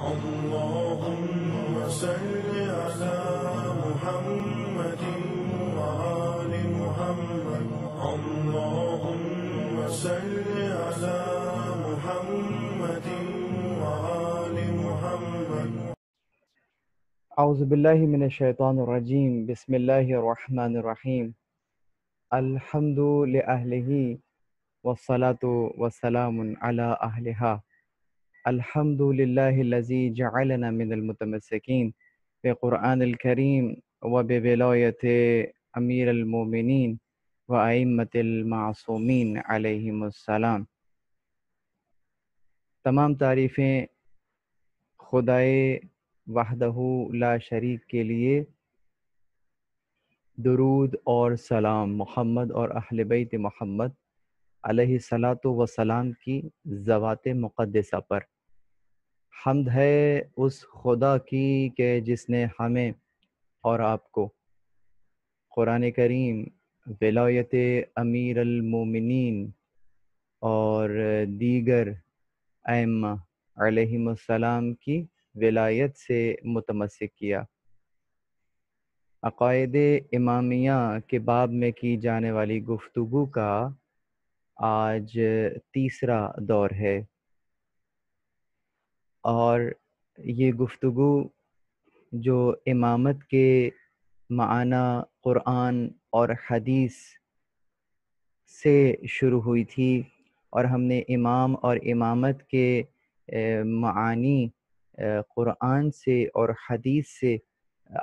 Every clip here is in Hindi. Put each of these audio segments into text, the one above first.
اللهم صل على محمد وآل محمد اللهم صل على محمد وآل محمد أعوذ بالله من الشيطان الرجيم بسم الله الرحمن الرحيم الحمد لأهله والصلاة والسلام على أهلها अल्हम्दुलिल्लाहिल्लज़ी जअलना मिनल मुतमस्सिकीन बिल करीम व बिवलायत अमीरल मोमिनीन व अइम्मतिल मासूमीन अलैहिमुस्सलाम तमाम तारीफ़ें खुदाए वहदहू ला शरीक के लिए दरूद और सलाम मोहम्मद और अहल बैत मोहम्मद सलात वसलाम की ज़वात मुक़दसा पर हमद है उस खुदा की के जिसने हमें और आपको क़ुरान करीम विलायत अमीर अलमोमिन और दीगर आयमाम की विलायत से मुतमस किया अकायद इमामिया के बाब में की जाने वाली गुफ्तु का आज तीसरा दौर है और ये गुफ्तु जो इमामत के माना क़ुरान और हदीस से शुरू हुई थी और हमने इमाम और इमामत के मानी क़ुरान से और हदीस से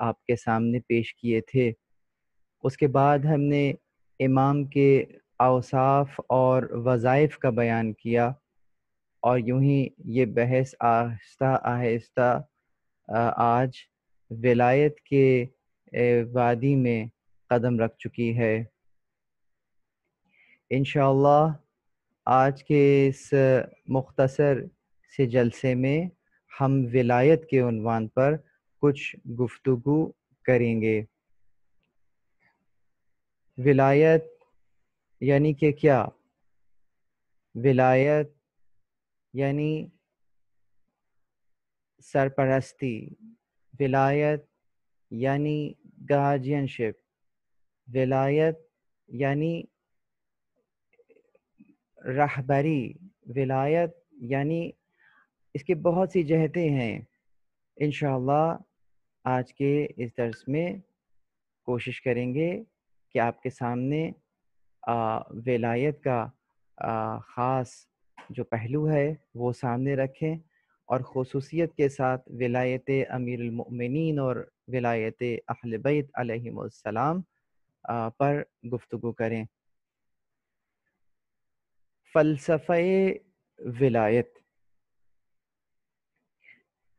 आपके सामने पेश किए थे उसके बाद हमने इमाम के अवसाफ और वज़ाइफ का बयान किया और यूं ही ये बहस आहिस्ता आहिस्ता आज विलायत के वादी में कदम रख चुकी है इन आज के इस मुख्तसर से जलसे में हम विलायत के उनवान पर कुछ गुफ्तु करेंगे विलायत यानी कि क्या विलायत यानी सरपरस्ती विलायत यानी गार्जियनशिप विलायत यानी रहबरी विलायत यानी इसके बहुत सी जहतें हैं इन आज के इस दर्स में कोशिश करेंगे कि आपके सामने विलायत का आ, ख़ास जो पहलू है वो सामने रखें और खसूसियत के साथ विलायत अमीरमिन और विलायत अहलबैत पर गुफ्तु करें फ़लसफ़ विलायत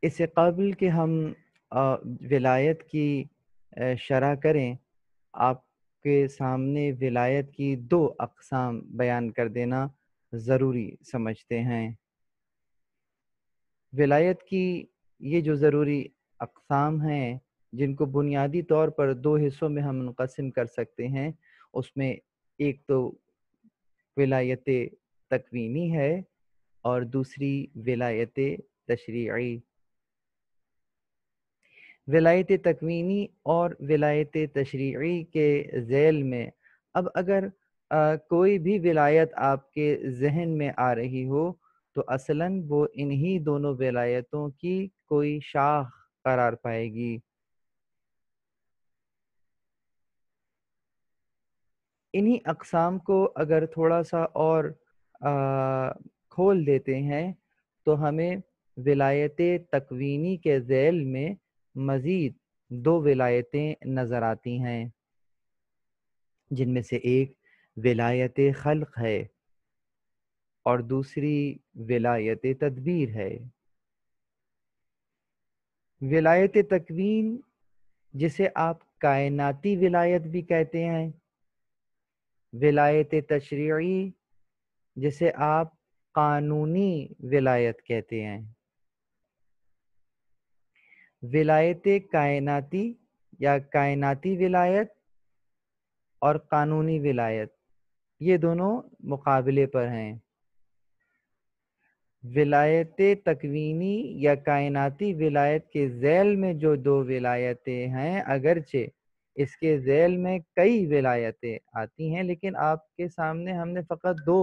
इससे कबल के हम विलायत की शरह करें आप के सामने विलायत की दो अकसाम बयान कर देना ज़रूरी समझते हैं विलायत की ये जो ज़रूरी अकसाम हैं जिनको बुनियादी तौर पर दो हिस्सों में हम मुनकसम कर सकते हैं उसमें एक तो विलायत तकवीनी है और दूसरी विलायत तशरी विलायत तकवीनी और विलायत तशरी के झैल में अब अगर आ, कोई भी विलायत आपके जहन में आ रही हो तो असलन वो इन्हीं दोनों विलायतों की कोई शाख करार पाएगी इन्हीं अकसाम को अगर थोड़ा सा और आ, खोल देते हैं तो हमें विलायत तकवीनी के जैल में मज़ीद दो विलायतें नज़र आती हैं जिनमें से एक विलायत खल्क है और दूसरी विलायत तदबीर है विलायत तकवीन जिसे आप कायनाती विलायत भी कहते हैं विलायत तशरी जिसे आप कानूनी विलायत कहते हैं विलायत कायनाती या कायनाती विलायत और कानूनी विलायत ये दोनों मुकाबले पर हैं विलायत तकवीनी या कायनाती विलायत के जैल में जो दो विलायतें हैं अगरचे इसके जैल में कई विलायतें आती हैं लेकिन आपके सामने हमने फ़कत दो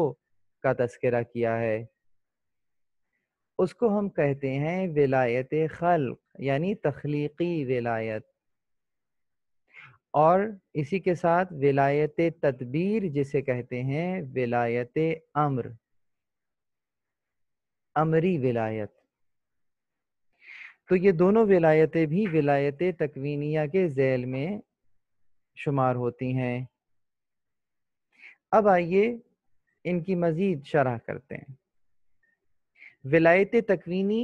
का तस्करा किया है उसको हम कहते हैं विलायत खल्क यानी तख्लीकी विलायत और इसी के साथ विलायत तदबीर जिसे कहते हैं विलायत अम्र अमरी विलायत तो ये दोनों विलायतें भी विलायत तकवीनिया के जैल में शुमार होती हैं अब आइए इनकी मज़ीद शराह करते हैं विलायत तकवीनी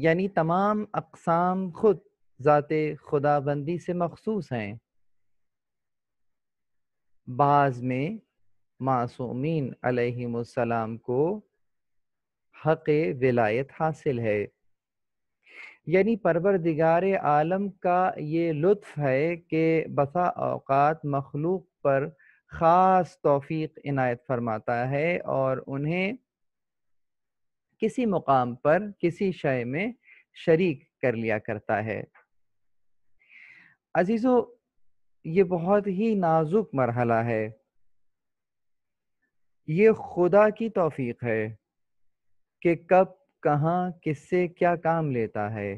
यानी तमाम अकसाम खुद जाते खुदाबंदी से मखसूस हैं बाज में मासूमीन अलैहिमुस्सलाम को हक विलायत हासिल है यानी परवरदिगार आलम का ये लुत्फ़ है कि बसा अवकात मखलूक पर ख़ास तोफ़ी इनायत फरमाता है और उन्हें किसी मुकाम पर किसी शय में शरीक कर लिया करता है अजीज़ो ये बहुत ही नाजुक मरहला है ये खुदा की तौफीक है कि कब कहाँ किससे क्या काम लेता है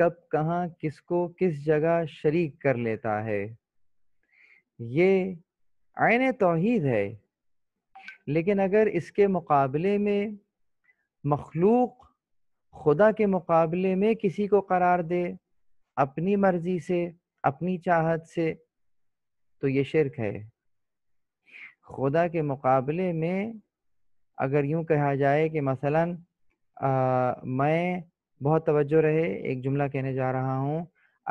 कब कहाँ किसको किस जगह शरीक कर लेता है ये आयन तोहद है लेकिन अगर इसके मुकाबले में मखलूक खुदा के मुकाबले में किसी को करार दे अपनी मर्जी से अपनी चाहत से तो ये शिरक है खुदा के मुकाबले में अगर यूं कहा जाए कि मसलन आ, मैं बहुत तवज्जो रहे एक जुमला कहने जा रहा हूँ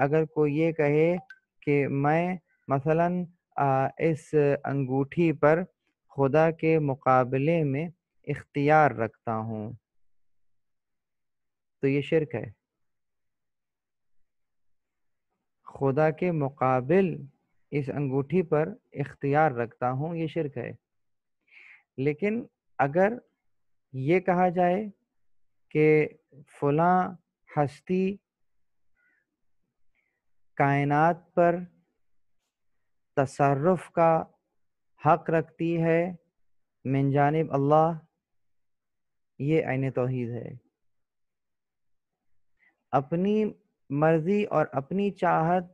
अगर कोई ये कहे कि मैं मसलन आ, इस अंगूठी पर खुदा के मुकाबले में इख्तियार रखता हूँ तो ये शिरक है खुदा के मुकाबिल इस अंगूठी पर इख्तियार रखता हूँ ये शिरक है लेकिन अगर ये कहा जाए कि फलां हस्ती कायनात पर तसरफ का हक रखती है मिनजानब अल्लाह ये आन तोहद है अपनी मर्जी और अपनी चाहत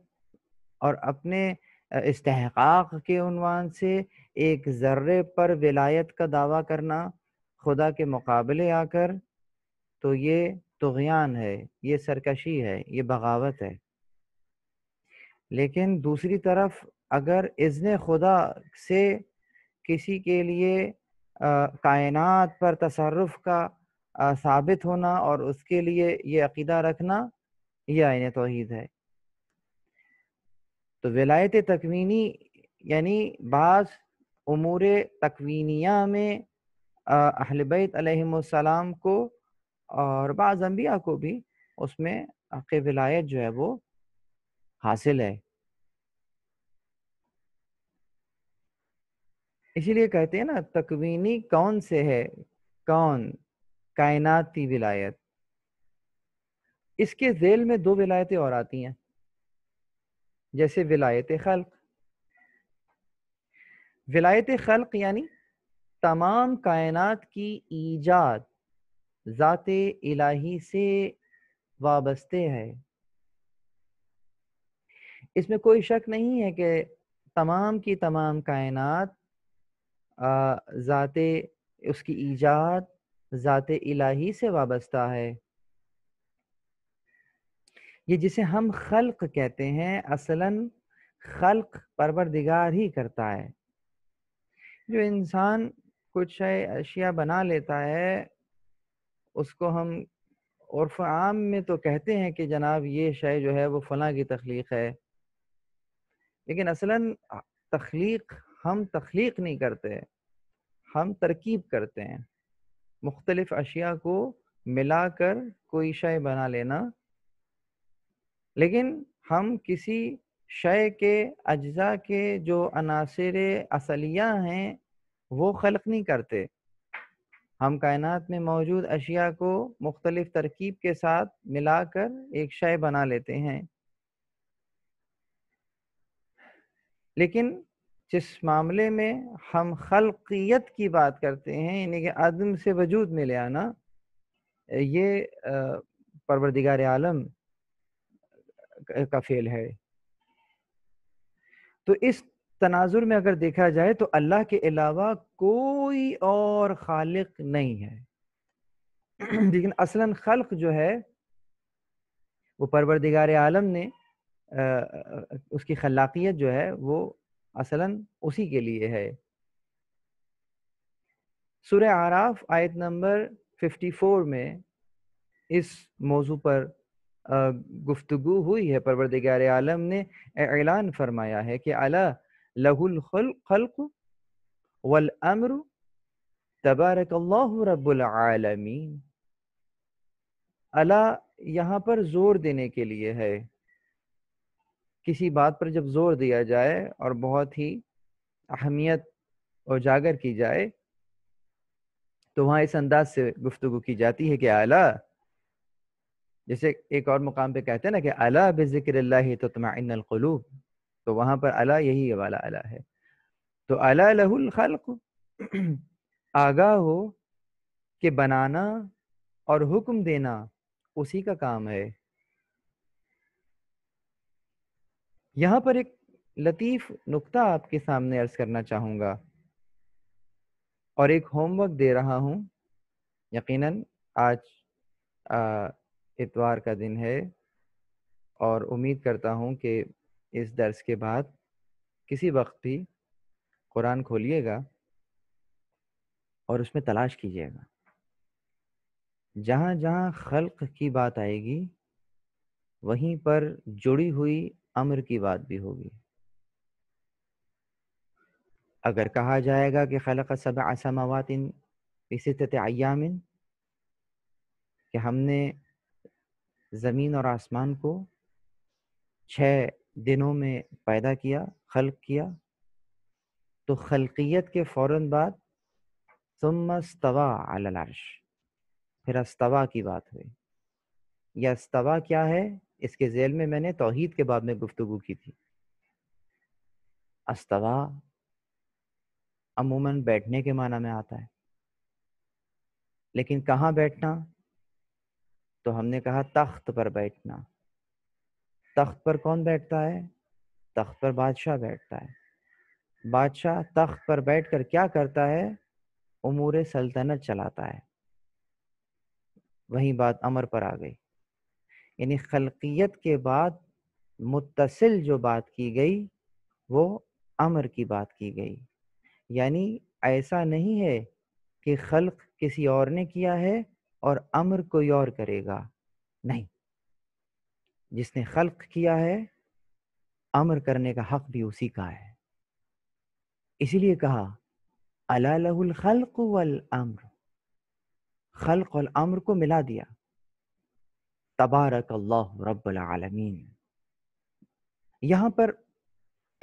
और अपने इस्तेहकाक के उनवान से एक ज़र्रे पर विलायत का दावा करना खुदा के मुकाबले आकर तो ये तुगयान है ये सरकशी है ये बगावत है लेकिन दूसरी तरफ अगर इज़्न खुदा से किसी के लिए कायनात पर तसरफ़ का साबित होना और उसके लिए ये अकीदा रखना यह आयन तोहद है तो विलायत तकवीनी यानी बास उमूर तकवीनिया में अहलबैत को और बाज़ अम्बिया को भी उसमें विलायत जो है वो हासिल है इसीलिए कहते हैं ना तकवीनी कौन से है कौन कायनाती विलायत इसके जेल में दो विलायतें और आती हैं जैसे विलायत खल्क विलायत खल्क यानी तमाम कायनात की ईजाद ज़ात इलाही से वाबस्ते है इसमें कोई शक नहीं है कि तमाम की तमाम कायनात जाते उसकी ईजाद ज़ात इलाही से वाबस्ता है ये जिसे हम खल्क कहते हैं असलन खल्क परवरदिगार ही करता है जो इंसान कुछ अशिया बना लेता है उसको हम और आम में तो कहते हैं कि जनाब ये शय जो है वो फलां की तख्लीक है लेकिन असलन तख्लीक हम तख्लीक नहीं करते हम तरकीब करते हैं मुख्तलिफ अशिया को मिलाकर कोई शय बना लेना लेकिन हम किसी शय के अज्जा के जो अनासर असलिया हैं वो खलक नहीं करते हम कायनात में मौजूद अशिया को मुख्तलिफ तरकीब के साथ मिलाकर एक शय बना लेते हैं लेकिन जिस मामले में हम खलकियत की बात करते हैं यानी कि आदम से वजूद में ले आना ये परवरदिगार आलम का फेल है तो इस तनाजुर में अगर देखा जाए तो अल्लाह के अलावा कोई और खालिक नहीं है लेकिन असलन खल्क जो है वो परवरदिगार आलम ने उसकी खलाकियत जो है वो असलन उसी के लिए है सुर आराफ आयत नंबर 54 में इस मौजू पर गुफ्तगु हुई है परवरदिगार आलम ने ऐलान फरमाया है कि अला लहुल खल्क वल अमर तबारक रब्बुल अला यहाँ पर जोर देने के लिए है किसी बात पर जब जोर दिया जाए और बहुत ही अहमियत उजागर की जाए तो वहां इस अंदाज से गुफ्तु की जाती है कि आला जैसे एक और मुकाम पे कहते हैं ना कि अला बेजिक्र तो तमाइनकलूब तो वहां पर अला यही वाला अला है तो अला लहुल खल्क आगा हो कि बनाना और हुक्म देना उसी का काम है यहाँ पर एक लतीफ नुक्ता आपके सामने अर्ज करना चाहूँगा और एक होमवर्क दे रहा हूँ यकीनन आज इतवार का दिन है और उम्मीद करता हूँ कि इस दर्स के बाद किसी वक्त भी कुरान खोलिएगा और उसमें तलाश कीजिएगा जहाँ जहाँ खल्क की बात आएगी वहीं पर जुड़ी हुई अमर की बात भी होगी अगर कहा जाएगा कि खलक सब आसमावातिन सितत अयामिन कि हमने ज़मीन और आसमान को छः दिनों में पैदा किया खल्क किया तो खलकियत के फ़ौर बाद तुम अलश फिर अस्तवा की बात हुई यह अस्तवा क्या है इसके जेल में मैंने तोहहीद के बाद में गुफ्तु की थी अस्तवा अमूमन बैठने के माना में आता है लेकिन कहाँ बैठना तो हमने कहा तख्त पर बैठना तख्त पर कौन बैठता है तख्त पर बादशाह बैठता है बादशाह तख्त पर बैठकर क्या करता है उमूर सल्तनत चलाता है वही बात अमर पर आ गई यानी खलकियत के बाद मुतसिल जो बात की गई वो अमर की बात की गई यानी ऐसा नहीं है कि खल्क किसी और ने किया है और अमर कोई और करेगा नहीं जिसने खल्क किया है अमर करने का हक भी उसी का है इसीलिए कहा अला खल्क वल अम्र खल्क अम्र को मिला दिया तबारक अल्लाह रब्बुल आलमीन यहाँ पर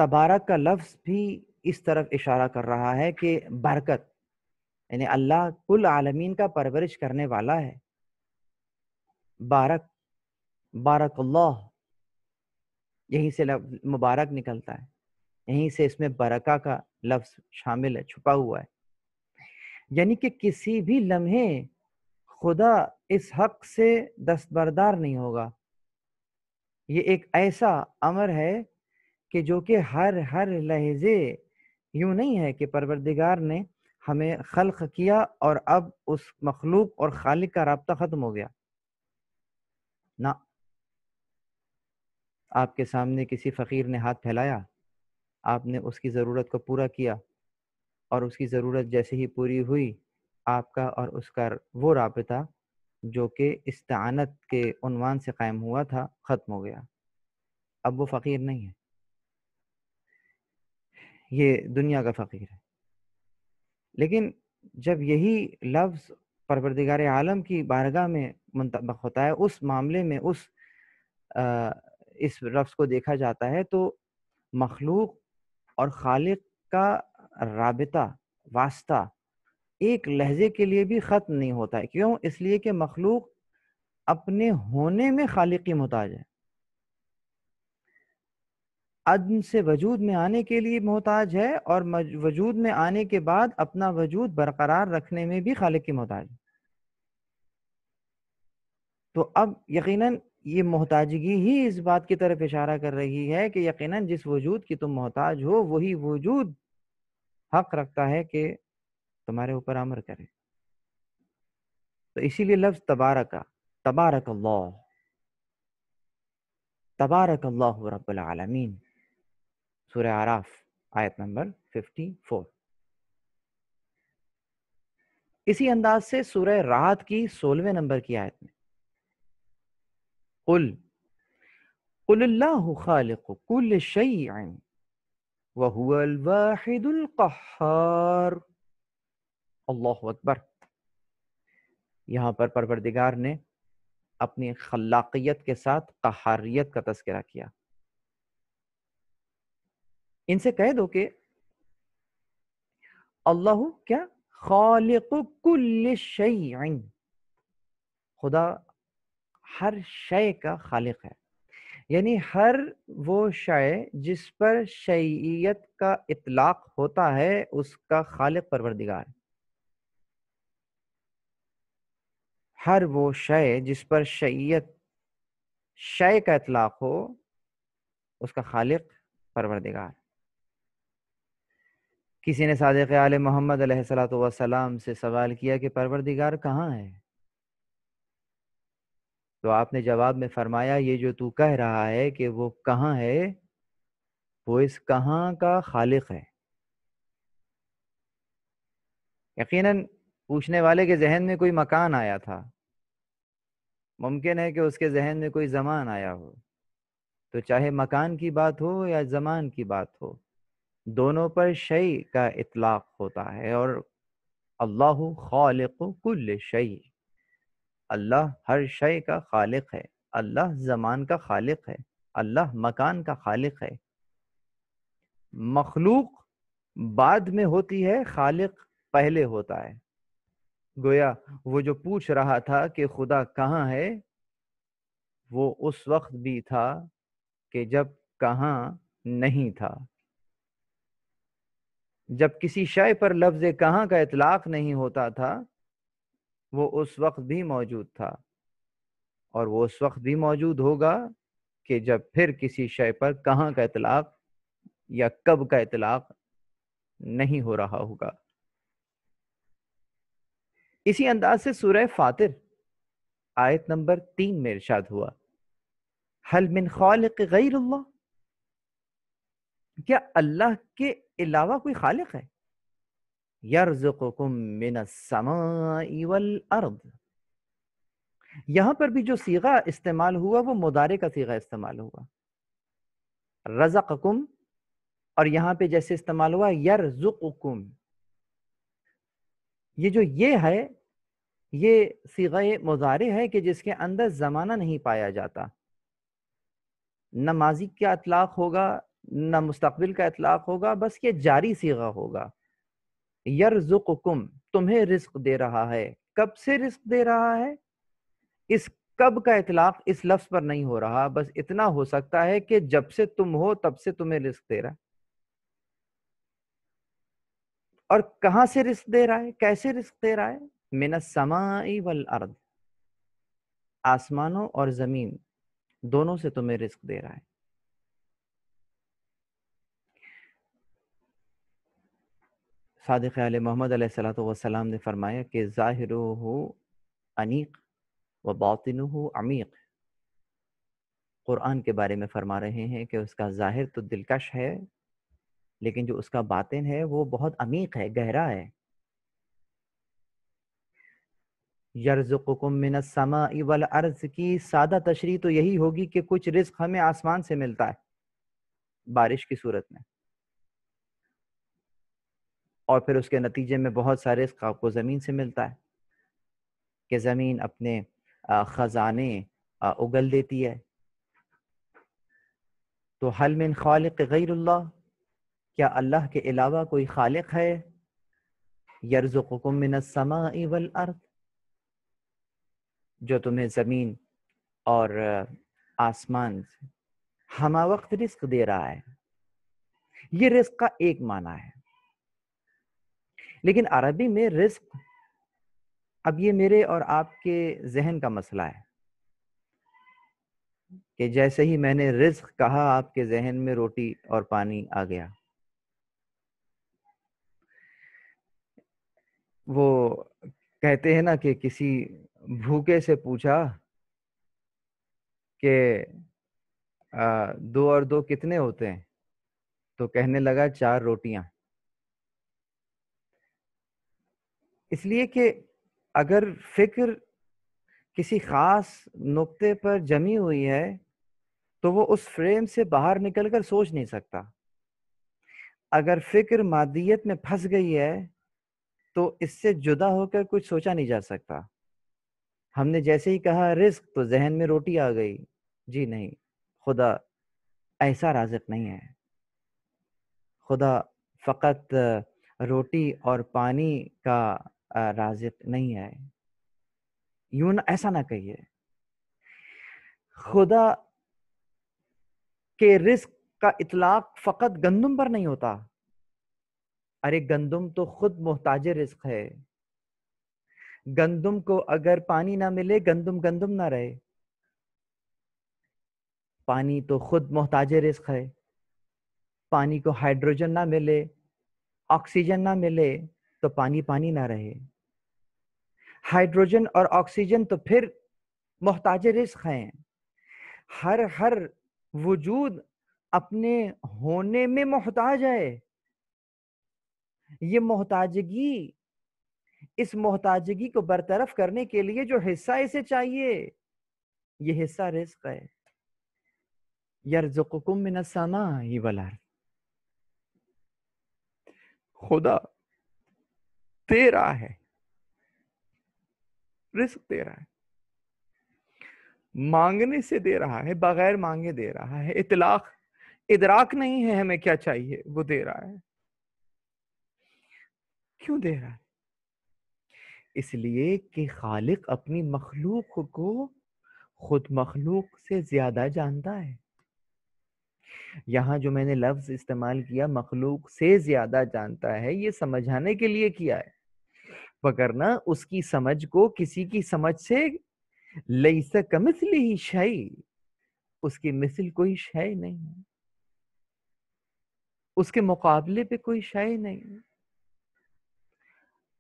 तबारक का लफ्ज़ भी इस तरफ इशारा कर रहा है कि बरकत यानी अल्लाह कुल आलमीन का परवरिश करने वाला है बारक बारक अल्लाह यहीं से मुबारक निकलता है यहीं से इसमें बरका का लफ्ज़ शामिल है छुपा हुआ है यानी कि किसी भी लम्हे खुदा इस हक से दस्तबरदार नहीं होगा ये एक ऐसा अमर है कि जो कि हर हर लहजे यूं नहीं है कि परवरदिगार ने हमें खल्क किया और अब उस मखलूक और खालिक का रबता ख़त्म हो गया ना आपके सामने किसी फ़कीर ने हाथ फैलाया आपने उसकी ज़रूरत को पूरा किया और उसकी ज़रूरत जैसे ही पूरी हुई आपका और उसका वो रबता जो कि इस्तानत के उनवान से कायम हुआ था ख़त्म हो गया अब वो फ़कीर नहीं है ये दुनिया का फ़कीर है लेकिन जब यही लफ्ज़ परवरदिगार आलम की बारगाह में मुंतब होता है उस मामले में उस आ, इस लफ्ज़ को देखा जाता है तो मखलूक और खालिक का रबता वास्ता एक लहजे के लिए भी ख़त्म नहीं होता है क्यों इसलिए कि मखलूक अपने होने में खालिक की मोहताज है अदम से वजूद में आने के लिए मोहताज है और वजूद में आने के बाद अपना वजूद बरकरार रखने में भी खालिक की मोहताज है तो अब यकीनन ये मोहताजगी ही इस बात की तरफ इशारा कर रही है कि यकीनन जिस वजूद की तुम मोहताज हो वही वजूद हक रखता है कि तुम्हारे ऊपर अमर करे तो इसीलिए लफ्ज तबारक तबारक अल्लाह तबारक अल्लाह रबालमीन सूर्य आराफ आयत नंबर 54 इसी अंदाज से सूर्य रात की सोलहवें नंबर की आयत में कुल कुल्लाहु खालिक कुल शय'न व हुवल वाहिदुल अल्लाह अकबर यहाँ पर परवरदिगार ने अपनी खलाकियत के साथ कहारियत का तस्करा किया इनसे कह दो कि अल्लाह क्या खालिक कुल खुदा हर शय का खालिक है यानी हर वो शय जिस पर शैयत का इतलाक होता है उसका खालिक परवरदिगार हर वो शय जिस पर शैयत शय का इतलाक हो उसका खालिक परवरदिगार किसी ने सदक आल मोहम्मद सलाम से सवाल किया कि परवरदिगार कहाँ है तो आपने जवाब में फरमाया ये जो तू कह रहा है कि वो कहाँ है वो इस कहाँ का खालिक है यकीनन पूछने वाले के जहन में कोई मकान आया था मुमकिन है कि उसके जहन में कोई जमान आया हो तो चाहे मकान की बात हो या जमान की बात हो दोनों पर शई का इतलाक होता है और अल्लाह खालिक कुल शई अल्लाह हर शय का खालिक है अल्लाह जमान का खालिक है अल्लाह मकान का खालिक है मखलूक बाद में होती है खालिक पहले होता है गोया वो जो पूछ रहा था कि खुदा कहाँ है वो उस वक्त भी था कि जब कहाँ नहीं था जब किसी शय पर लफ्ज़ कहाँ का इतलाक नहीं होता था वो उस वक्त भी मौजूद था और वो उस वक्त भी मौजूद होगा कि जब फिर किसी शय पर कहाँ का इतलाक या कब का इतलाक नहीं हो रहा होगा इसी अंदाज से सूरह फातिर आयत नंबर तीन में इर्शाद हुआ हल मिन खालिक गैरुल्लाह क्या अल्लाह के अलावा कोई खालिक है यरजुकुम मिन समाई वल अर्द यहां पर भी जो सीगा इस्तेमाल हुआ वो मुदारे का सीगा इस्तेमाल हुआ रजकुम और यहां पे जैसे इस्तेमाल हुआ यरजुकुम ये जो ये है ये सीगे मुजारे है कि जिसके अंदर ज़माना नहीं पाया जाता न माजी का अतलाक होगा न मुस्तबिल का अतलाक होगा बस ये जारी सीगा होगा यर जुकुम तुम्हें रिस्क दे रहा है कब से रिस्क दे रहा है इस कब का इतलाक इस लफ्ज पर नहीं हो रहा बस इतना हो सकता है कि जब से तुम हो तब से तुम्हें रिस्क दे रहा है और कहां से रिस्क दे रहा है कैसे रिस्क दे रहा है मिनसमाई वल अर्द आसमानों और ज़मीन दोनों से तुम्हें रिस्क दे रहा है सादिक आल मोहम्मद सलाम ने फरमाया कि ज़ाहिर अनीक व बातिन अमीक क़ुरान के बारे में फरमा रहे हैं कि उसका ज़ाहिर तो दिलकश है लेकिन जो उसका बातिन है वो बहुत अमीक है गहरा है यर्जुकुम मिनसमा इवल अर्ज की सादा तशरी तो यही होगी कि कुछ रिस्क हमें आसमान से मिलता है बारिश की सूरत में और फिर उसके नतीजे में बहुत सारे रिस्क आपको ज़मीन से मिलता है कि ज़मीन अपने ख़जाने उगल देती है तो हल मिन खालिक गैरुल्ला क्या अल्लाह के अलावा कोई खालिक है यर्जुकुम मिनसमा वल अर्ज जो तुम्हें ज़मीन और आसमान हम वक्त रिस्क दे रहा है ये रिस्क का एक माना है लेकिन अरबी में रिस्क अब ये मेरे और आपके जहन का मसला है कि जैसे ही मैंने रिस्क कहा आपके जहन में रोटी और पानी आ गया वो कहते हैं ना कि किसी भूखे से पूछा कि दो और दो कितने होते हैं तो कहने लगा चार रोटियां इसलिए कि अगर फिक्र किसी खास नुक्ते पर जमी हुई है तो वो उस फ्रेम से बाहर निकलकर सोच नहीं सकता अगर फिक्र मादियत में फंस गई है तो इससे जुदा होकर कुछ सोचा नहीं जा सकता हमने जैसे ही कहा रिस्क तो जहन में रोटी आ गई जी नहीं खुदा ऐसा राजक नहीं है खुदा फ़कत रोटी और पानी का राजक नहीं है यूं ऐसा ना कहिए खुदा के रिस्क का इतलाक फ़कत गंदम पर नहीं होता अरे गंदम तो खुद मोहताज रिस्क है गंदुम को अगर पानी ना मिले गंदुम गंदुम ना रहे पानी तो खुद मोहताज रिस्क है पानी को हाइड्रोजन ना मिले ऑक्सीजन ना मिले तो पानी पानी ना रहे हाइड्रोजन और ऑक्सीजन तो फिर मोहताज रिस्क है हर हर वजूद अपने होने में मोहताज है ये मोहताजगी इस मोहताजगी को बरतरफ करने के लिए जो हिस्सा इसे चाहिए ये हिस्सा रिस्क है यरजुकुम मिनसामा ही वलार खुदा तेरा है रिस्क दे रहा है मांगने से दे रहा है बगैर मांगे दे रहा है इतलाक इदराक नहीं है हमें क्या चाहिए वो दे रहा है क्यों दे रहा है इसलिए कि खालिक अपनी मखलूक को खुद मखलूक से ज्यादा जानता है यहाँ जो मैंने लफ्ज इस्तेमाल किया मखलूक से ज्यादा जानता है ये समझाने के लिए किया है वगरना उसकी समझ को किसी की समझ से लईसा कमिसली ही शई उसकी मिसल कोई शय नहीं उसके मुकाबले पे कोई शय नहीं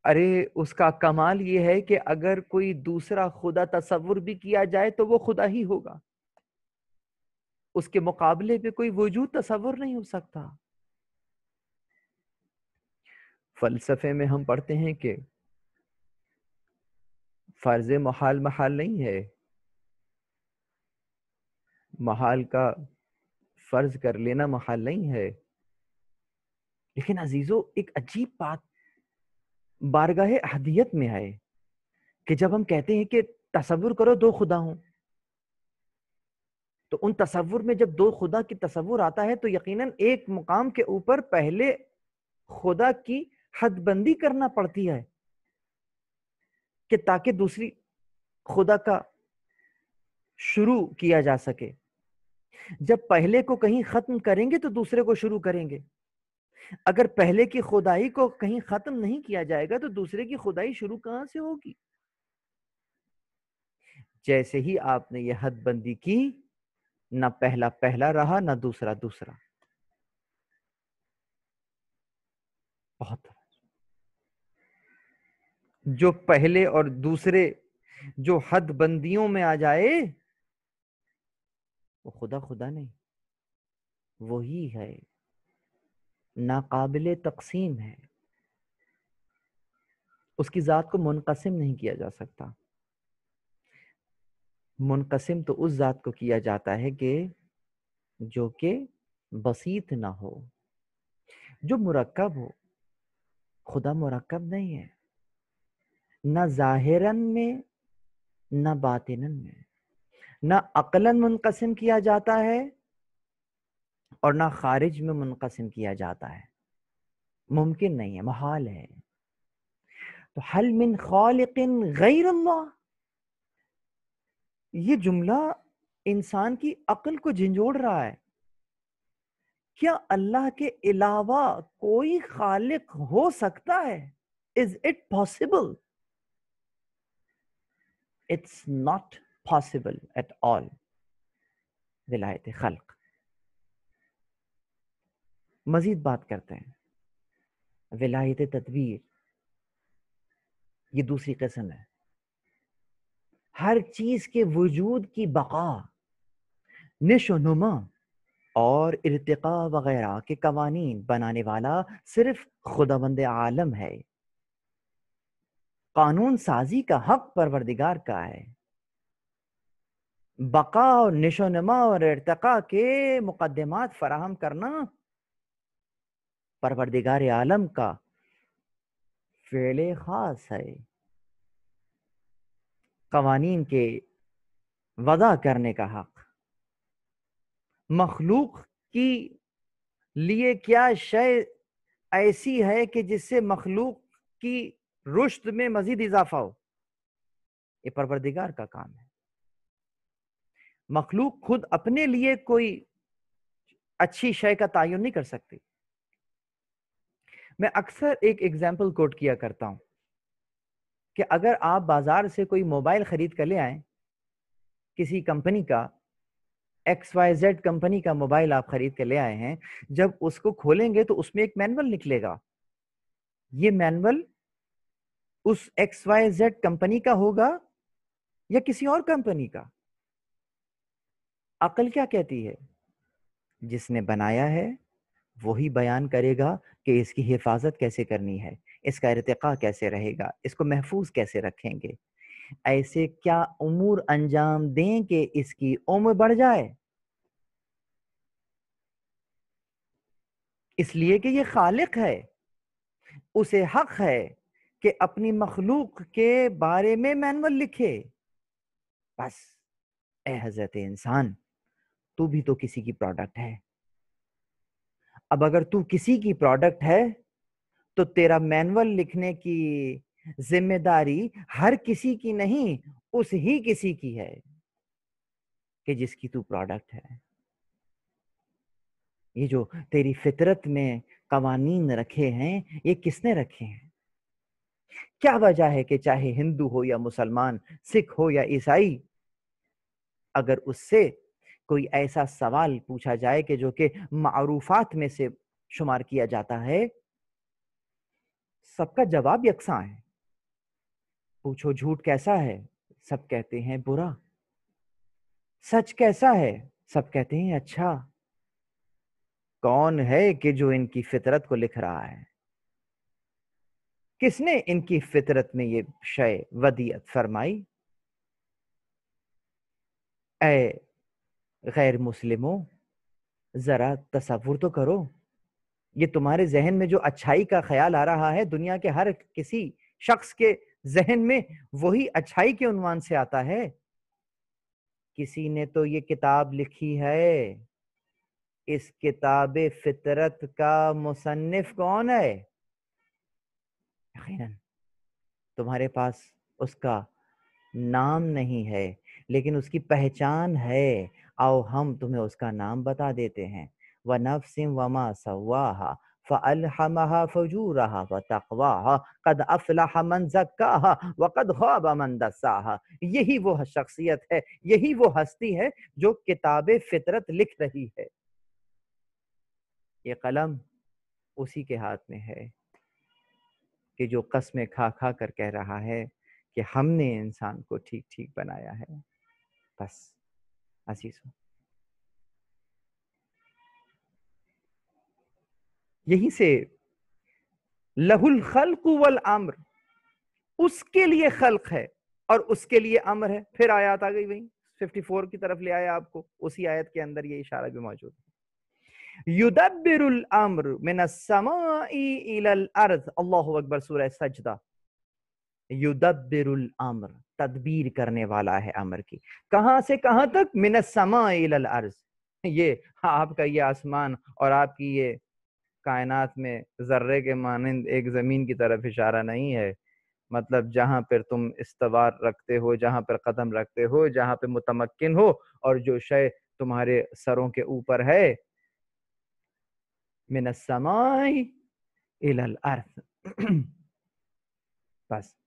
अरे उसका कमाल ये है कि अगर कोई दूसरा खुदा तस्वुर भी किया जाए तो वो खुदा ही होगा उसके मुकाबले पे कोई वजूद तस्वुर नहीं हो सकता फलसफे में हम पढ़ते हैं कि फर्ज महाल महाल नहीं है महाल का फर्ज कर लेना महाल नहीं है लेकिन अजीजो एक अजीब बात बारगाह अहदियत में आए कि जब हम कहते हैं कि तस्वुर करो दो खुदा हूं तो उन तस्वुर में जब दो खुदा की तस्वुर आता है तो यकीनन एक मुकाम के ऊपर पहले खुदा की हदबंदी करना पड़ती है कि ताकि दूसरी खुदा का शुरू किया जा सके जब पहले को कहीं खत्म करेंगे तो दूसरे को शुरू करेंगे अगर पहले की खुदाई को कहीं खत्म नहीं किया जाएगा तो दूसरे की खुदाई शुरू कहां से होगी जैसे ही आपने यह हदबंदी की ना पहला पहला रहा ना दूसरा दूसरा बहुत जो पहले और दूसरे जो हदबंदियों में आ जाए वो खुदा खुदा नहीं वही है नाकबिल तकसीम है उसकी ज़ात को मुनकसम नहीं किया जा सकता मुनकसम तो उस ज़ात को किया जाता है कि जो कि बसीत ना हो जो मरकब हो खुदा मरकब नहीं है ना ज़ाहिरन में ना बातिनन में ना अकलन मुनकसम किया जाता है और ना खारिज में मुनकसम किया जाता है मुमकिन नहीं है महाल है तो हल मिन खालिकिन गैर अल्लाह ये जुमला इंसान की अकल को झिंझोड़ रहा है क्या अल्लाह के अलावा कोई खालिक हो सकता है is it possible it's not possible at all विलायत खल्क मजीद बात करते हैं विलायत तदबीर ये दूसरी कसम है हर चीज के वजूद की बका निशोनुमा नुमा और इरतका वगैरह के कवानीन बनाने वाला सिर्फ खुदाबंद आलम है कानून साजी का हक परवरदिगार का है बका और नशो और इरतका के मुकदमात फराहम करना परवरदिगार आलम का फेले ख़ास है कवानीन के वजा करने का हक मखलूक की लिए क्या शय ऐसी है कि जिससे मखलूक की रुश्त में मजीद इजाफा हो यह परवरदिगार का काम है मखलूक खुद अपने लिए कोई अच्छी शय का तयन नहीं कर सकती मैं अक्सर एक एग्जाम्पल कोट किया करता हूँ कि अगर आप बाजार से कोई मोबाइल खरीद कर ले आए किसी कंपनी का एक्स वाई जेड कंपनी का मोबाइल आप खरीद कर ले आए हैं जब उसको खोलेंगे तो उसमें एक मैनुअल निकलेगा ये मैनुअल उस एक्स वाई जेड कंपनी का होगा या किसी और कंपनी का अकल क्या कहती है जिसने बनाया है वही बयान करेगा कि इसकी हिफाजत कैसे करनी है इसका इरतका कैसे रहेगा इसको महफूज कैसे रखेंगे ऐसे क्या उमूर अंजाम दें कि इसकी उम्र बढ़ जाए इसलिए कि ये खालिक है उसे हक है कि अपनी मखलूक के बारे में मैनुअल लिखे बस ए हजरत इंसान तू भी तो किसी की प्रोडक्ट है अब अगर तू किसी की प्रोडक्ट है तो तेरा मैनुअल लिखने की जिम्मेदारी हर किसी की नहीं उस ही किसी की है कि जिसकी तू प्रोडक्ट है ये जो तेरी फितरत में कवानीन रखे हैं ये किसने रखे हैं क्या वजह है कि चाहे हिंदू हो या मुसलमान सिख हो या ईसाई अगर उससे कोई ऐसा सवाल पूछा जाए कि जो कि मारूफात में से शुमार किया जाता है सबका जवाब यकसा है पूछो झूठ कैसा है सब कहते हैं बुरा सच कैसा है सब कहते हैं अच्छा कौन है कि जो इनकी फितरत को लिख रहा है किसने इनकी फितरत में ये शय वदियत फरमाई गैर मुस्लिमों ज़रा तस्वुर तो करो ये तुम्हारे जहन में जो अच्छाई का ख्याल आ रहा है दुनिया के हर किसी शख्स के जहन में वही अच्छाई के उन्वान से आता है किसी ने तो ये किताब लिखी है इस किताब फितरत का मुसन्फ कौन है तुम्हारे पास उसका नाम नहीं है लेकिन उसकी पहचान है आओ हम तुम्हें उसका नाम बता देते हैं व नफसिम वमा सवाहा यही वो शख्सियत है यही वो हस्ती है जो किताब फितरत लिख रही है ये कलम उसी के हाथ में है कि जो कसमें खा खा कर कह रहा है कि हमने इंसान को ठीक ठीक बनाया है बस अजीजों यहीं से लहुल खल्क वल अम्र उसके लिए खल्क है और उसके लिए अम्र है फिर आयात आ गई वही 54 की तरफ ले आया आपको उसी आयत के अंदर ये इशारा भी मौजूद है युदब्बिरुल अम्र मिन समाई इलल अर्ज अल्लाह अकबर सूरह सजदा युदब्बिरुल अम्र तदबीर करने वाला है अमर की कहां से कहां तक मिनसमा अर्ज ये आपका ये आसमान और आपकी ये कायनात में जर्रे के मानंद एक ज़मीन की तरफ इशारा नहीं है मतलब जहां पर तुम इस्तवार रखते हो जहां पर कदम रखते हो जहां पर मुतमक्न हो और जो शय तुम्हारे सरों के ऊपर है मिनसमाई इलल अर्थ बस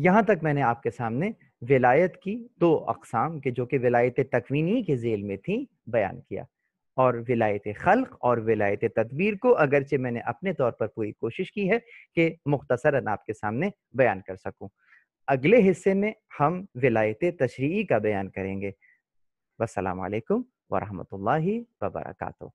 यहाँ तक मैंने आपके सामने विलायत की दो अकसाम के जो कि विलायत तकवीनी के जेल में थी बयान किया और विलायत खल्क और विलायत तदबीर को अगरचे मैंने अपने तौर पर पूरी कोशिश की है कि मुख्तसरा आपके सामने बयान कर सकूँ अगले हिस्से में हम विलायत तशरी का बयान करेंगे वसलम वरहमल वबरकू